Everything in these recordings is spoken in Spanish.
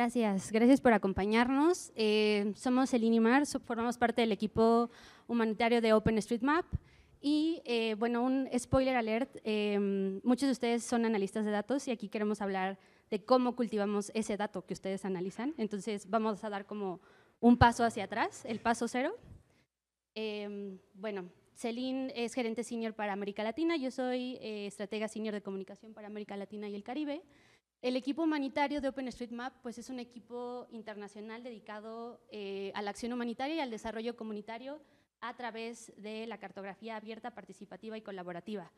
Gracias, gracias por acompañarnos. Eh, somos y Mar, formamos parte del equipo humanitario de OpenStreetMap. Y eh, bueno, un spoiler alert, eh, muchos de ustedes son analistas de datos y aquí queremos hablar de cómo cultivamos ese dato que ustedes analizan. Entonces vamos a dar como un paso hacia atrás, el paso cero. Eh, bueno, Celine es gerente senior para América Latina, yo soy estratega senior de comunicación para América Latina y el Caribe. El equipo humanitario de OpenStreetMap pues, es un equipo internacional dedicado eh, a la acción humanitaria y al desarrollo comunitario a través de la cartografía abierta, participativa y colaborativa.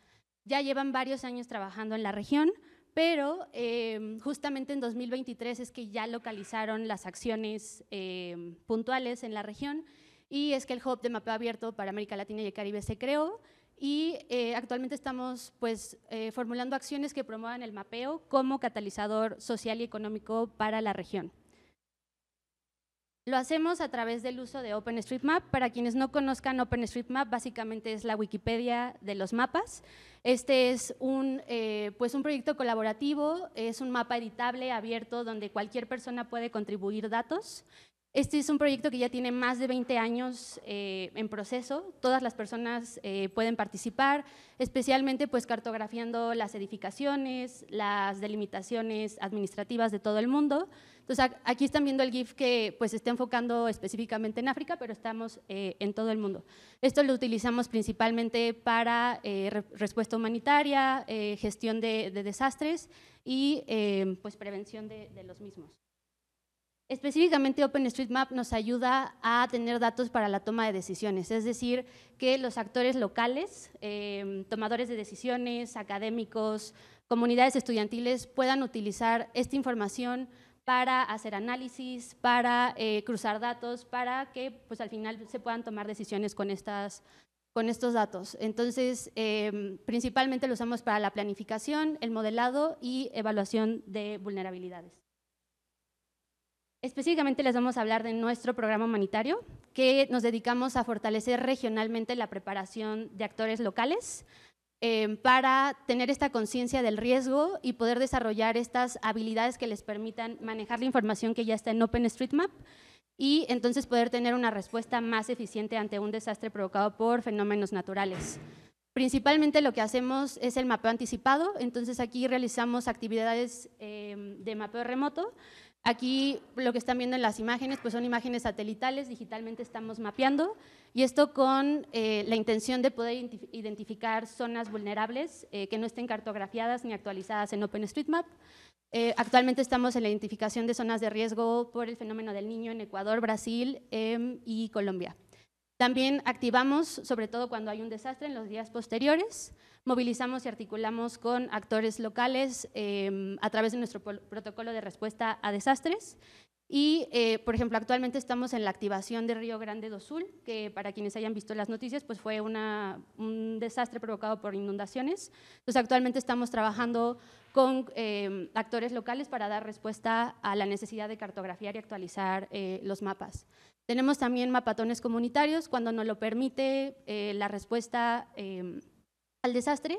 Ya llevan varios años trabajando en la región, pero em, justamente en 2023 es que ya localizaron las acciones em, puntuales en la región y es que el Hub de Mapeo Abierto para América Latina y el Caribe se creó y eh, actualmente estamos pues, eh, formulando acciones que promuevan el mapeo como catalizador social y económico para la región. Lo hacemos a través del uso de OpenStreetMap. Para quienes no conozcan OpenStreetMap, básicamente es la Wikipedia de los mapas. Este es un, eh, pues un proyecto colaborativo, es un mapa editable, abierto, donde cualquier persona puede contribuir datos. Este es un proyecto que ya tiene más de 20 años eh, en proceso. Todas las personas eh, pueden participar, especialmente pues cartografiando las edificaciones, las delimitaciones administrativas de todo el mundo. Entonces aquí están viendo el GIF que pues está enfocando específicamente en África, pero estamos eh, en todo el mundo. Esto lo utilizamos principalmente para respuesta humanitaria, gestión de, desastres y pues prevención de los mismos. Específicamente OpenStreetMap nos ayuda a tener datos para la toma de decisiones, es decir, que los actores locales, em, tomadores de decisiones, académicos, comunidades estudiantiles puedan utilizar esta información para hacer análisis, para eh, cruzar datos, para que pues, al final se puedan tomar decisiones con, estas, con estos datos. Entonces, em, principalmente lo usamos para la planificación, el modelado y evaluación de vulnerabilidades. Específicamente les vamos a hablar de nuestro programa humanitario, que nos dedicamos a fortalecer regionalmente la preparación de actores locales eh, para tener esta conciencia del riesgo y poder desarrollar estas habilidades que les permitan manejar la información que ya está en OpenStreetMap y entonces poder tener una respuesta más eficiente ante un desastre provocado por fenómenos naturales. Principalmente lo que hacemos es el mapeo anticipado, entonces aquí realizamos actividades eh, de mapeo remoto Aquí lo que están viendo en las imágenes pues son imágenes satelitales, digitalmente estamos mapeando y esto con eh, la intención de poder identificar zonas vulnerables eh, que no estén cartografiadas ni actualizadas en OpenStreetMap. Eh, actualmente estamos en la identificación de zonas de riesgo por el fenómeno del niño en Ecuador, Brasil em, y Colombia. También activamos, sobre todo cuando hay un desastre en los días posteriores, movilizamos y articulamos con actores locales em, a través de nuestro protocolo de respuesta a desastres y, eh, por ejemplo, actualmente estamos en la activación de Río Grande do Sul, que para quienes hayan visto las noticias, pues fue un desastre provocado por inundaciones. Entonces, actualmente estamos trabajando con em, actores locales para dar respuesta a la necesidad de cartografiar y actualizar eh, los mapas. Tenemos también mapatones comunitarios cuando nos lo permite eh, la respuesta em, al desastre.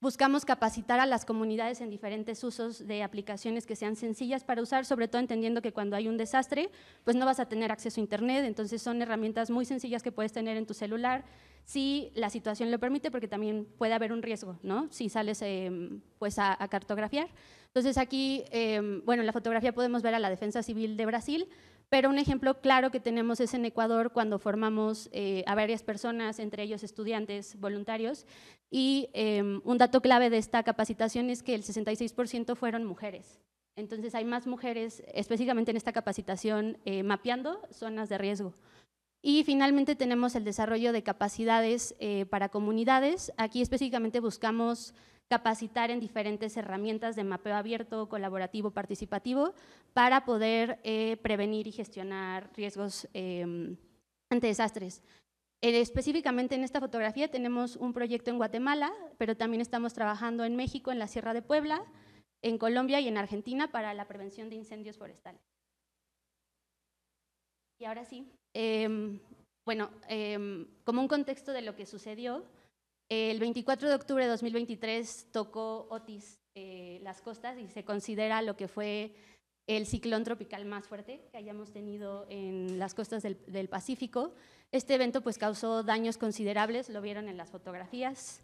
Buscamos capacitar a las comunidades en diferentes usos de aplicaciones que sean sencillas para usar, sobre todo entendiendo que cuando hay un desastre, pues no vas a tener acceso a internet, entonces son herramientas muy sencillas que puedes tener en tu celular, si la situación lo permite, porque también puede haber un riesgo, ¿no? Si sales em, pues a, cartografiar. Entonces aquí, em, bueno, en la fotografía podemos ver a la Defensa Civil de Brasil, pero un ejemplo claro que tenemos es en Ecuador cuando formamos eh, a varias personas, entre ellos estudiantes, voluntarios, y em, un dato clave de esta capacitación es que el 66% fueron mujeres. Entonces hay más mujeres específicamente en esta capacitación eh, mapeando zonas de riesgo. Y finalmente tenemos el desarrollo de capacidades eh, para comunidades. Aquí específicamente buscamos capacitar en diferentes herramientas de mapeo abierto, colaborativo, participativo, para poder eh, prevenir y gestionar riesgos em, ante desastres. Eh, específicamente en esta fotografía tenemos un proyecto en Guatemala, pero también estamos trabajando en México, en la Sierra de Puebla, en Colombia y en Argentina para la prevención de incendios forestales. Y ahora sí, em, bueno, em, como un contexto de lo que sucedió, el 24 de octubre de 2023 tocó Otis eh, las costas y se considera lo que fue el ciclón tropical más fuerte que hayamos tenido en las costas del, Pacífico. Este evento pues, causó daños considerables, lo vieron en las fotografías,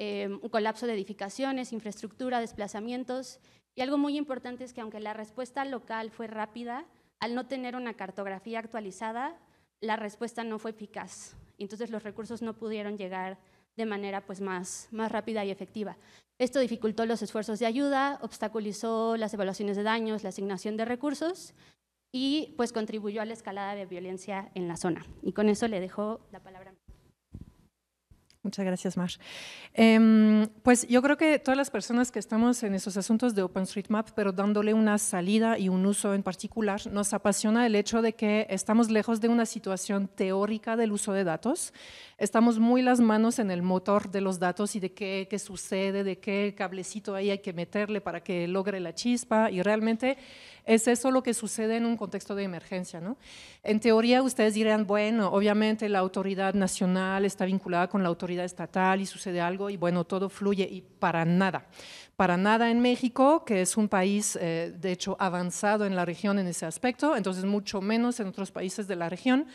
em, un colapso de edificaciones, infraestructura, desplazamientos y algo muy importante es que aunque la respuesta local fue rápida, al no tener una cartografía actualizada, la respuesta no fue eficaz. Entonces los recursos no pudieron llegar de manera pues, más, más rápida y efectiva. Esto dificultó los esfuerzos de ayuda, obstaculizó las evaluaciones de daños, la asignación de recursos y pues contribuyó a la escalada de violencia en la zona. Y con eso le dejo la palabra. Muchas gracias, Mar. Em, pues yo creo que todas las personas que estamos en esos asuntos de OpenStreetMap, pero dándole una salida y un uso en particular, nos apasiona el hecho de que estamos lejos de una situación teórica del uso de datos. Estamos muy las manos en el motor de los datos y de qué, qué sucede, de qué cablecito ahí hay que meterle para que logre la chispa y realmente es eso lo que sucede en un contexto de emergencia. ¿no? En teoría ustedes dirían, bueno, obviamente la autoridad nacional está vinculada con la autoridad estatal y sucede algo y bueno, todo fluye y para nada. Para nada en México, que es un país eh, de hecho avanzado en la región en ese aspecto, entonces mucho menos en otros países de la región.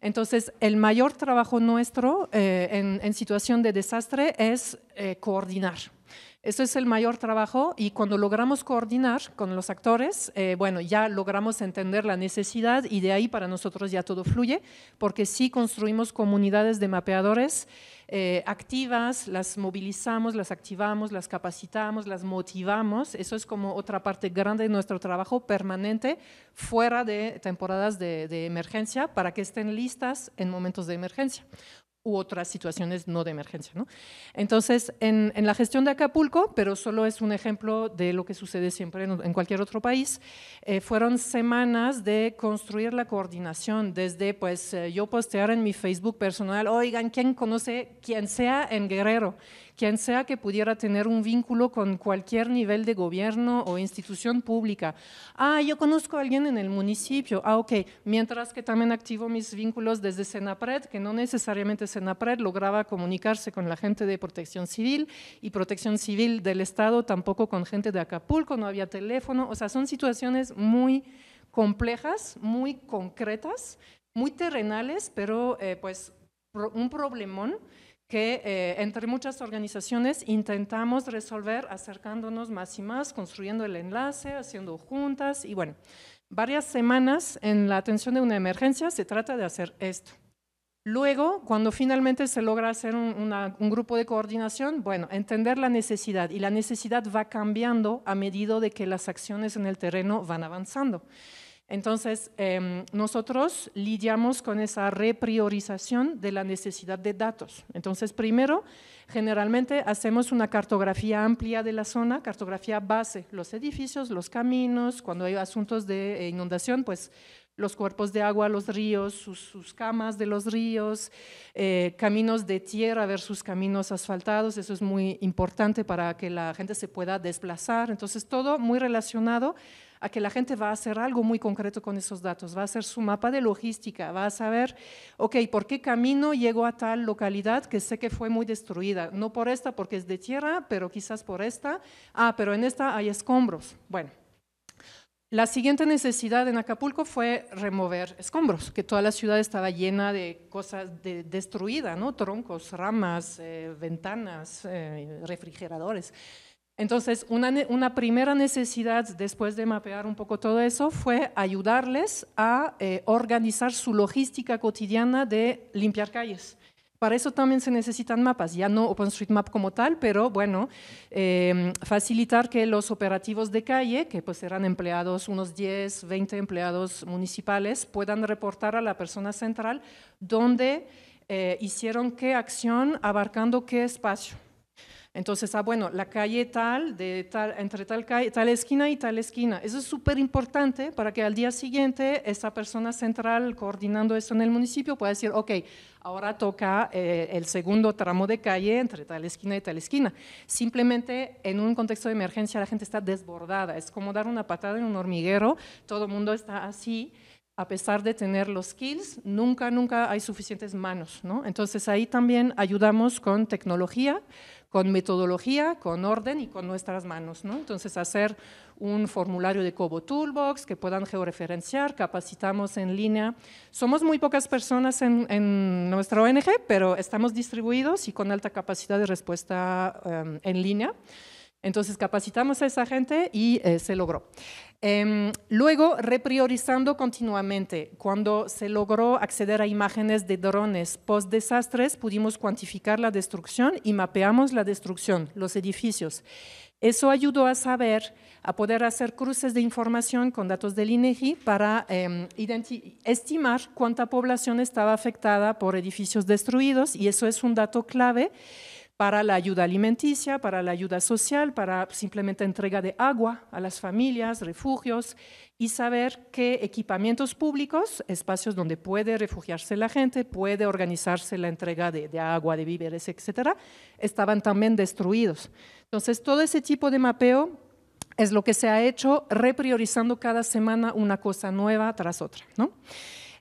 Entonces, el mayor trabajo nuestro eh, en, situación de desastre es eh, coordinar. Eso es el mayor trabajo y cuando logramos coordinar con los actores, bueno, ya logramos entender la necesidad y de ahí para nosotros ya todo fluye, porque si construimos comunidades de mapeadores eh, activas, las movilizamos, las activamos, las capacitamos, las motivamos. Eso es como otra parte grande de nuestro trabajo permanente fuera de temporadas de emergencia para que estén listas en momentos de emergencia u otras situaciones no de emergencia. Entonces, en, la gestión de Acapulco, pero solo es un ejemplo de lo que sucede siempre en, cualquier otro país, eh, fueron semanas de construir la coordinación, desde pues eh, yo postear en mi Facebook personal, oigan, ¿quién conoce, quién sea en Guerrero? quien sea que pudiera tener un vínculo con cualquier nivel de gobierno o institución pública. Ah, yo conozco a alguien en el municipio. Ah, ok. Mientras que también activo mis vínculos desde Senapred, que no necesariamente Senapred lograba comunicarse con la gente de protección civil y protección civil del Estado tampoco con gente de Acapulco, no había teléfono. O sea, son situaciones muy complejas, muy concretas, muy terrenales, pero eh, pues un problemón que eh, entre muchas organizaciones intentamos resolver acercándonos más y más, construyendo el enlace, haciendo juntas y bueno, varias semanas en la atención de una emergencia se trata de hacer esto. Luego, cuando finalmente se logra hacer un grupo de coordinación, bueno, entender la necesidad y la necesidad va cambiando a medida de que las acciones en el terreno van avanzando. Entonces, em, nosotros lidiamos con esa repriorización de la necesidad de datos. Entonces, primero, generalmente hacemos una cartografía amplia de la zona, cartografía base, los edificios, los caminos, cuando hay asuntos de eh, inundación, pues los cuerpos de agua, los ríos, sus, camas de los ríos, eh, caminos de tierra versus caminos asfaltados, eso es muy importante para que la gente se pueda desplazar, entonces todo muy relacionado a que la gente va a hacer algo muy concreto con esos datos, va a hacer su mapa de logística, va a saber, ok, ¿por qué camino llego a tal localidad que sé que fue muy destruida? No por esta porque es de tierra, pero quizás por esta. Ah, pero en esta hay escombros. Bueno. La siguiente necesidad en Acapulco fue remover escombros, que toda la ciudad estaba llena de cosas de, destruidas, ¿no? troncos, ramas, eh, ventanas, eh, refrigeradores. Entonces, una, primera necesidad, después de mapear un poco todo eso, fue ayudarles a eh, organizar su logística cotidiana de limpiar calles. Para eso también se necesitan mapas, ya no OpenStreetMap como tal, pero bueno, em, facilitar que los operativos de calle, que pues eran empleados, unos 10, 20 empleados municipales, puedan reportar a la persona central dónde eh, hicieron qué acción abarcando qué espacio. Entonces, ah, bueno, la calle tal, de tal, entre tal tal esquina y tal esquina. Eso es súper importante para que al día siguiente esa persona central coordinando esto en el municipio pueda decir, ok, ahora toca eh, el segundo tramo de calle entre tal esquina y tal esquina. Simplemente en un contexto de emergencia la gente está desbordada, es como dar una patada en un hormiguero, todo el mundo está así a pesar de tener los skills, nunca, nunca hay suficientes manos, Entonces ahí también ayudamos con tecnología, con metodología, con orden y con nuestras manos. ¿no? Entonces, hacer un formulario de Cobo Toolbox que puedan georreferenciar, capacitamos en línea. Somos muy pocas personas en, nuestra ONG, pero estamos distribuidos y con alta capacidad de respuesta em, en línea. Entonces capacitamos a esa gente y eh, se logró. Em, luego, repriorizando continuamente. Cuando se logró acceder a imágenes de drones post-desastres, pudimos cuantificar la destrucción y mapeamos la destrucción, los edificios. Eso ayudó a saber, a poder hacer cruces de información con datos del INEGI e para em, estimar cuánta población estaba afectada por edificios destruidos y eso es un dato clave para la ayuda alimenticia, para la ayuda social, para simplemente entrega de agua a las familias, refugios, y saber qué equipamientos públicos, espacios donde puede refugiarse la gente, puede organizarse la entrega de, agua, de víveres, etcétera, estaban también destruidos. Entonces, todo ese tipo de mapeo es lo que se ha hecho repriorizando cada semana una cosa nueva tras otra, ¿no?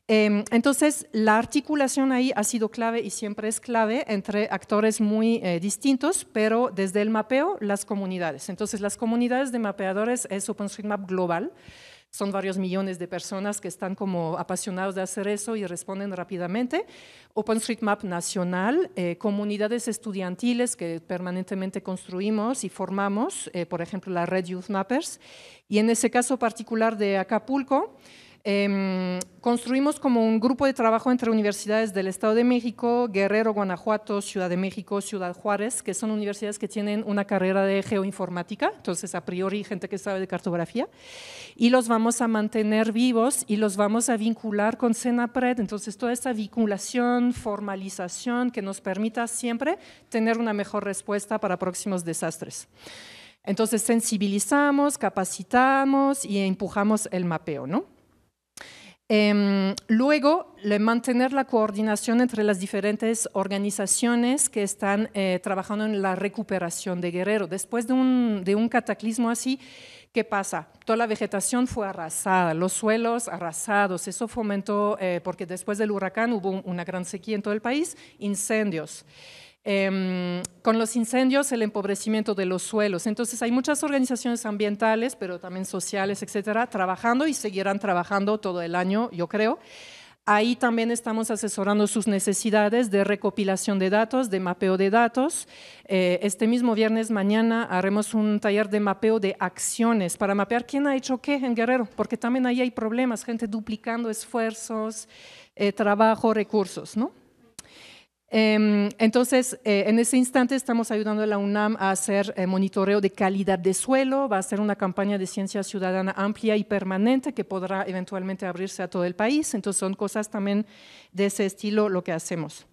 Em, entonces, la articulación ahí ha sido clave y siempre es clave entre actores muy eh, distintos, pero desde el mapeo, las comunidades. Entonces, las comunidades de mapeadores es OpenStreetMap global. Son varios millones de personas que están como apasionados de hacer eso y responden rápidamente. OpenStreetMap nacional, eh, comunidades estudiantiles que permanentemente construimos y formamos, eh, por ejemplo, la Red Youth Mappers. Y en ese caso particular de Acapulco, Em, construimos como un grupo de trabajo entre universidades del Estado de México, Guerrero, Guanajuato, Ciudad de México, Ciudad Juárez, que son universidades que tienen una carrera de geoinformática, entonces a priori gente que sabe de cartografía, y los vamos a mantener vivos y los vamos a vincular con CENAPRED, entonces toda esta vinculación, formalización que nos permita siempre tener una mejor respuesta para próximos desastres. Entonces sensibilizamos, capacitamos y empujamos el mapeo, ¿no? Em, luego, mantener la coordinación entre las diferentes organizaciones que están eh, trabajando en la recuperación de Guerrero. Después de un, cataclismo así, ¿qué pasa? Toda la vegetación fue arrasada, los suelos arrasados, eso fomentó, eh, porque después del huracán hubo una gran sequía en todo el país, incendios. Em, con los incendios, el empobrecimiento de los suelos. Entonces, hay muchas organizaciones ambientales, pero también sociales, etcétera, trabajando y seguirán trabajando todo el año, yo creo. Ahí también estamos asesorando sus necesidades de recopilación de datos, de mapeo de datos. Eh, este mismo viernes mañana haremos un taller de mapeo de acciones para mapear quién ha hecho qué en Guerrero, porque también ahí hay problemas, gente duplicando esfuerzos, eh, trabajo, recursos, ¿no? Em, entonces, eh, en ese instante estamos ayudando a la UNAM a hacer eh, monitoreo de calidad de suelo, va a ser una campaña de ciencia ciudadana amplia y permanente que podrá eventualmente abrirse a todo el país. Entonces, son cosas también de ese estilo lo que hacemos.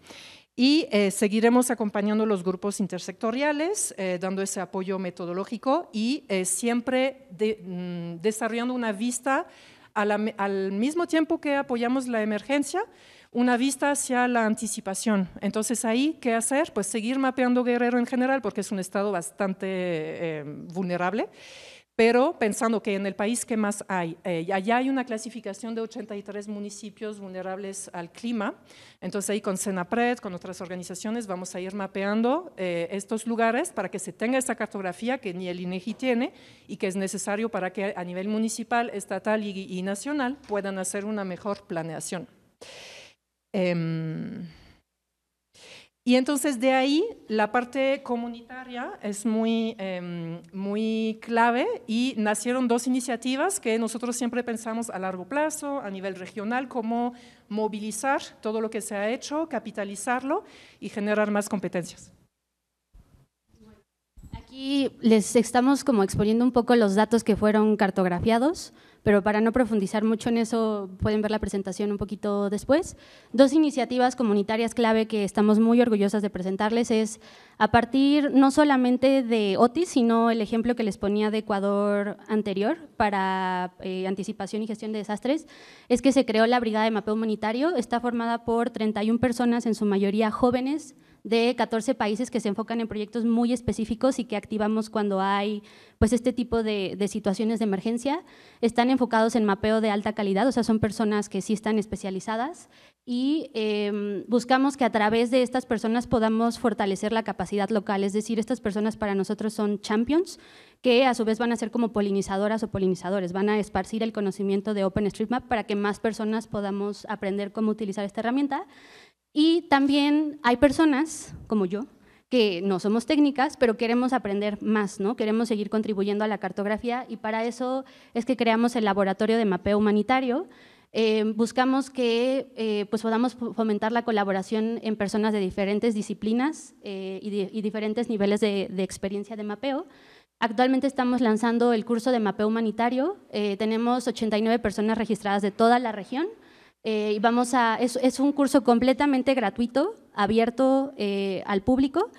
Y eh, seguiremos acompañando los grupos intersectoriales, dando ese apoyo metodológico y siempre mm, desarrollando una vista al mismo tiempo que apoyamos la emergencia, una vista hacia la anticipación. Entonces ahí, ¿qué hacer? Pues seguir mapeando Guerrero en general, porque es un estado bastante eh, vulnerable, pero pensando que en el país, ¿qué más hay? Eh, allá hay una clasificación de 83 municipios vulnerables al clima, entonces ahí con Senapred, con otras organizaciones, vamos a ir mapeando eh, estos lugares para que se tenga esa cartografía que ni el INEGI e tiene y que es necesario para que a nivel municipal, estatal y nacional puedan hacer una mejor planeación. Em, y entonces de ahí la parte comunitaria es muy, em, muy clave y nacieron dos iniciativas que nosotros siempre pensamos a largo plazo, a nivel regional, como movilizar todo lo que se ha hecho, capitalizarlo y generar más competencias. Aquí les estamos como exponiendo un poco los datos que fueron cartografiados, pero para no profundizar mucho en eso pueden ver la presentación un poquito después. Dos iniciativas comunitarias clave que estamos muy orgullosas de presentarles es a partir no solamente de OTIS, sino el ejemplo que les ponía de Ecuador anterior para eh, anticipación y gestión de desastres, es que se creó la Brigada de Mapeo Humanitario, está formada por 31 personas, en su mayoría jóvenes, de 14 países que se enfocan en proyectos muy específicos y que activamos cuando hay pues, este tipo de, situaciones de emergencia. Están enfocados en mapeo de alta calidad, o sea, son personas que sí están especializadas y em, buscamos que a través de estas personas podamos fortalecer la capacidad local, es decir, estas personas para nosotros son champions, que a su vez van a ser como polinizadoras o polinizadores, van a esparcir el conocimiento de OpenStreetMap para que más personas podamos aprender cómo utilizar esta herramienta. Y también hay personas, como yo, que no somos técnicas, pero queremos aprender más, ¿no? queremos seguir contribuyendo a la cartografía y para eso es que creamos el Laboratorio de Mapeo Humanitario. Eh, buscamos que eh, pues podamos fomentar la colaboración en personas de diferentes disciplinas eh, y, diferentes niveles de, experiencia de mapeo. Actualmente estamos lanzando el curso de mapeo humanitario. tenemos 89 personas registradas de toda la región eh, vamos a, es, es, un curso completamente gratuito, abierto eh, al público,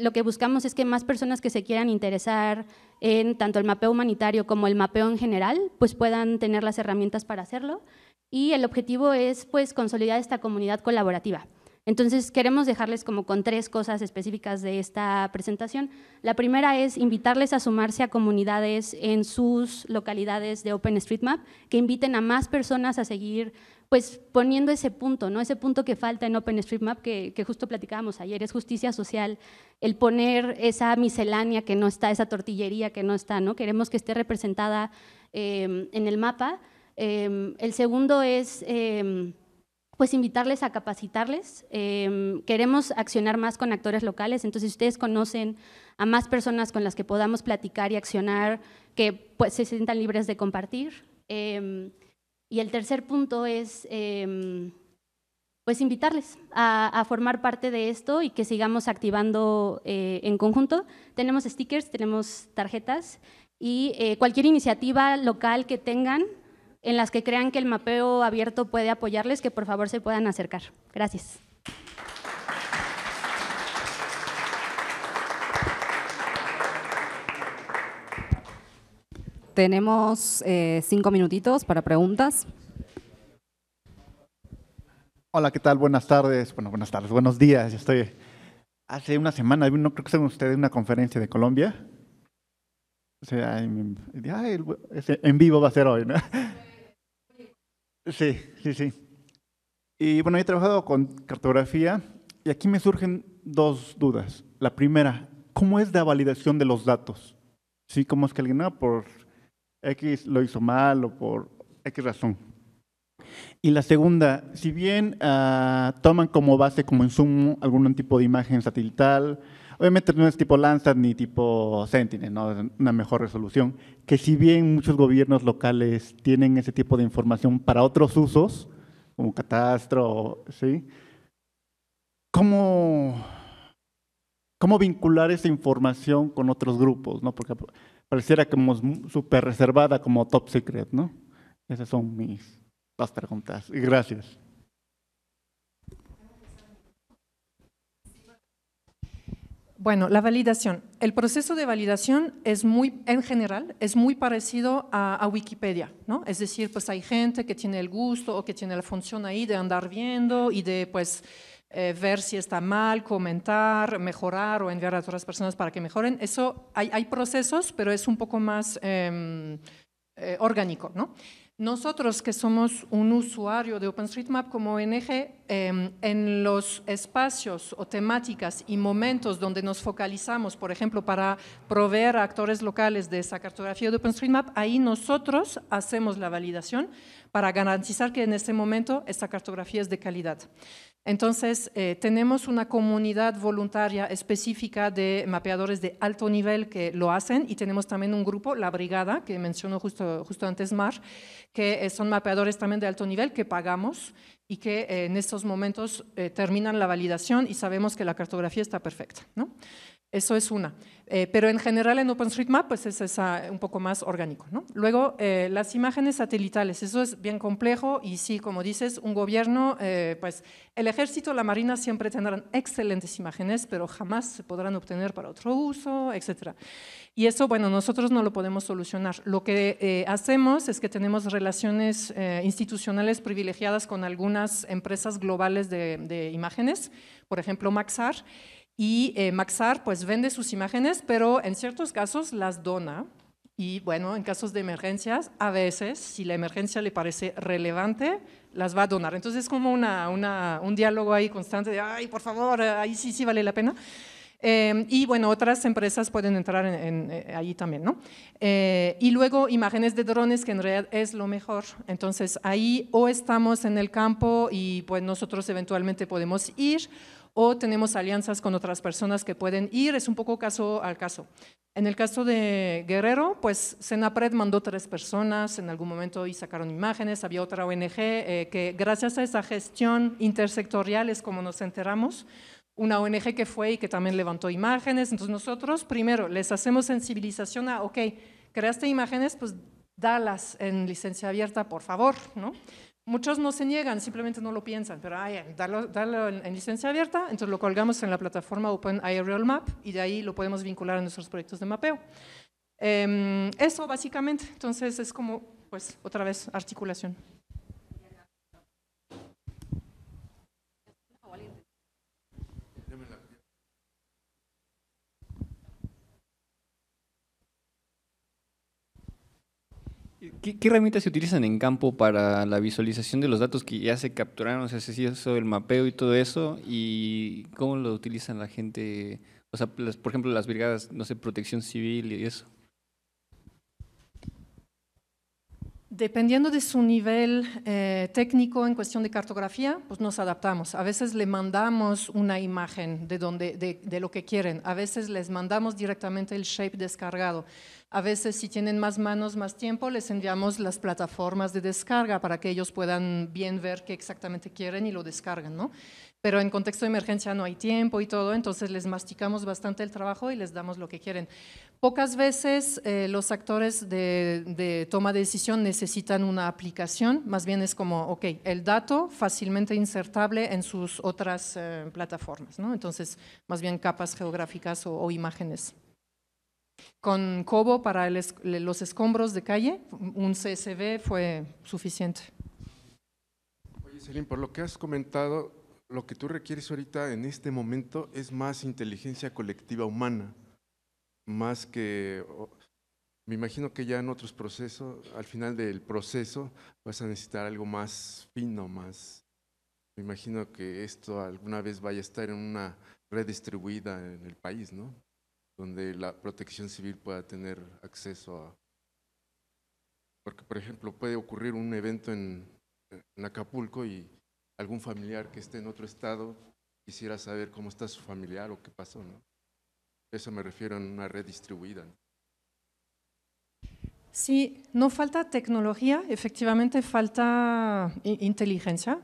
lo que buscamos es que más personas que se quieran interesar en tanto el mapeo humanitario como el mapeo en general, pues puedan tener las herramientas para hacerlo. Y el objetivo es pues, consolidar esta comunidad colaborativa. Entonces queremos dejarles como con tres cosas específicas de esta presentación. La primera es invitarles a sumarse a comunidades en sus localidades de OpenStreetMap, que inviten a más personas a seguir pues poniendo ese punto, ¿no? ese punto que falta en OpenStreetMap que, justo platicábamos ayer, es justicia social, el poner esa miscelánea que no está, esa tortillería que no está, ¿no? queremos que esté representada em, en el mapa. Em, el segundo es em, pues invitarles a capacitarles, queremos accionar más con actores locales, entonces si ustedes conocen a más personas con las que podamos platicar y accionar, que pues, se sientan libres de compartir. Y el tercer punto es, em, pues, invitarles a, formar parte de esto y que sigamos activando eh, en conjunto. Tenemos stickers, tenemos tarjetas y eh, cualquier iniciativa local que tengan en las que crean que el mapeo abierto puede apoyarles, que por favor se puedan acercar. Gracias. Tenemos eh, cinco minutitos para preguntas. Hola, ¿qué tal? Buenas tardes. Bueno, buenas tardes, buenos días. estoy hace una semana, no creo que sean ustedes, una conferencia de Colombia. O sea, en vivo va a ser hoy, ¿no? Sí, sí, sí. Y bueno, he trabajado con cartografía y aquí me surgen dos dudas. La primera, ¿cómo es la validación de los datos? Sí, ¿cómo es que alguien, por X lo hizo mal o por X razón. Y la segunda, si bien ah, toman como base, como insumo, algún tipo de imagen satelital, obviamente no es tipo Landsat ni tipo Sentinel, ¿no? es una mejor resolución, que si bien muchos gobiernos locales tienen ese tipo de información para otros usos, como catastro, ¿sí? ¿Cómo, cómo vincular esa información con otros grupos? ¿no? Porque pareciera que hemos súper reservada, como top secret, ¿no? Esas son mis dos preguntas. Y gracias. Bueno, la validación. El proceso de validación es muy, en general, es muy parecido a, Wikipedia, ¿no? Es decir, pues hay gente que tiene el gusto o que tiene la función ahí de andar viendo y de, pues, eh, ver si está mal, comentar, mejorar o enviar a otras personas para que mejoren. Eso hay, hay procesos, pero es un poco más em, eh, orgánico. ¿no? Nosotros que somos un usuario de OpenStreetMap como ONG, em, en los espacios o temáticas y momentos donde nos focalizamos, por ejemplo, para proveer a actores locales de esa cartografía de OpenStreetMap, ahí nosotros hacemos la validación para garantizar que en ese momento esa cartografía es de calidad. Entonces, eh, tenemos una comunidad voluntaria específica de mapeadores de alto nivel que lo hacen y tenemos también un grupo, la Brigada, que mencionó justo, antes Mar, que eh, son mapeadores también de alto nivel que pagamos y que eh, en estos momentos terminan la validación y sabemos que la cartografía está perfecta. ¿no? Eso es una. Eh, pero en general en OpenStreetMap pues es un poco más orgánico. ¿no? Luego, eh, las imágenes satelitales, eso es bien complejo y sí, como dices, un gobierno, eh, pues el ejército, la marina siempre tendrán excelentes imágenes, pero jamás se podrán obtener para otro uso, etc. Y eso, bueno, nosotros no lo podemos solucionar. Lo que hacemos es que tenemos relaciones institucionales privilegiadas con algunas empresas globales de imágenes, por ejemplo, Maxar, y eh, Maxar pues vende sus imágenes, pero en ciertos casos las dona. Y bueno, en casos de emergencias, a veces, si la emergencia le parece relevante, las va a donar. Entonces es como una, un diálogo ahí constante de, ay, por favor, ahí sí, sí vale la pena. Em, y bueno, otras empresas pueden entrar eh, ahí también, ¿no? Eh, y luego imágenes de drones, que en realidad es lo mejor. Entonces ahí o estamos en el campo y pues nosotros eventualmente podemos ir, o tenemos alianzas con otras personas que pueden ir, es un poco caso al caso. En el caso de Guerrero, pues Senapred mandó tres personas en algún momento y sacaron imágenes, había otra ONG eh, que gracias a esa gestión intersectorial es como nos enteramos, una ONG que fue y que también levantó imágenes, entonces nosotros primero les hacemos sensibilización a, ok, creaste imágenes, pues dalas en licencia abierta, por favor, ¿no? Muchos no se niegan, simplemente no lo piensan, pero ay, dalo, en, licencia abierta, entonces lo colgamos en la plataforma Open Aerial Map y de ahí lo podemos vincular a nuestros proyectos de mapeo. Em, eso básicamente, entonces es como, pues, otra vez, articulación. ¿Qué, herramientas se utilizan en campo para la visualización de los datos que ya se capturaron? O sea, se hizo el mapeo y todo eso. ¿Y cómo lo utilizan la gente? O sea, por ejemplo, las brigadas, no sé, protección civil y eso. Dependiendo de su nivel eh, técnico en cuestión de cartografía, pues nos adaptamos. A veces le mandamos una imagen de, donde, de, lo que quieren, a veces les mandamos directamente el shape descargado. A veces si tienen más manos, más tiempo, les enviamos las plataformas de descarga para que ellos puedan bien ver qué exactamente quieren y lo descargan. ¿no? pero en contexto de emergencia no hay tiempo y todo, entonces les masticamos bastante el trabajo y les damos lo que quieren. Pocas veces eh, los actores de, toma de decisión necesitan una aplicación, más bien es como, ok, el dato fácilmente insertable en sus otras eh, plataformas, ¿no? entonces más bien capas geográficas o, imágenes. Con Cobo para los escombros de calle, un CSV fue suficiente. Oye, Celine, por lo que has comentado, lo que tú requieres ahorita en este momento es más inteligencia colectiva humana, más que, me imagino que ya en otros procesos, al final del proceso vas a necesitar algo más fino, más, me imagino que esto alguna vez vaya a estar en una red distribuida en el país, ¿no? Donde la protección civil pueda tener acceso a... Porque, por ejemplo, puede ocurrir un evento en, en Acapulco y algún familiar que esté en otro estado quisiera saber cómo está su familiar o qué pasó, ¿no? Eso me refiero a una red distribuida. Sí, no falta tecnología, efectivamente falta inteligencia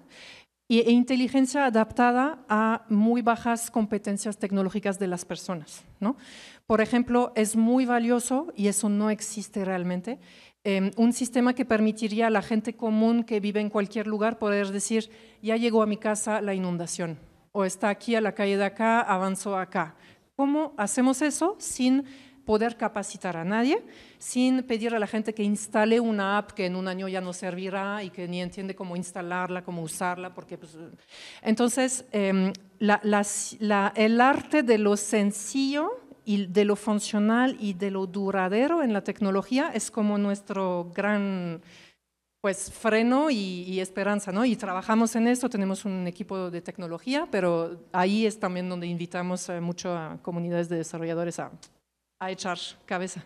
e inteligencia adaptada a muy bajas competencias tecnológicas de las personas. ¿no? Por ejemplo, es muy valioso, y eso no existe realmente, Em, un sistema que permitiría a la gente común que vive en cualquier lugar poder decir, ya llegó a mi casa la inundación, o está aquí a la calle de acá, avanzó acá. ¿Cómo hacemos eso sin poder capacitar a nadie sin pedir a la gente que instale una app que en un año ya no servirá y que ni entiende cómo instalarla, cómo usarla, porque pues, entonces em, el arte de lo sencillo y de lo funcional y de lo duradero en la tecnología es como nuestro gran pues freno y, esperanza, ¿no? Y trabajamos en eso, tenemos un equipo de tecnología, pero ahí es también donde invitamos mucho a comunidades de desarrolladores a echar cabeza.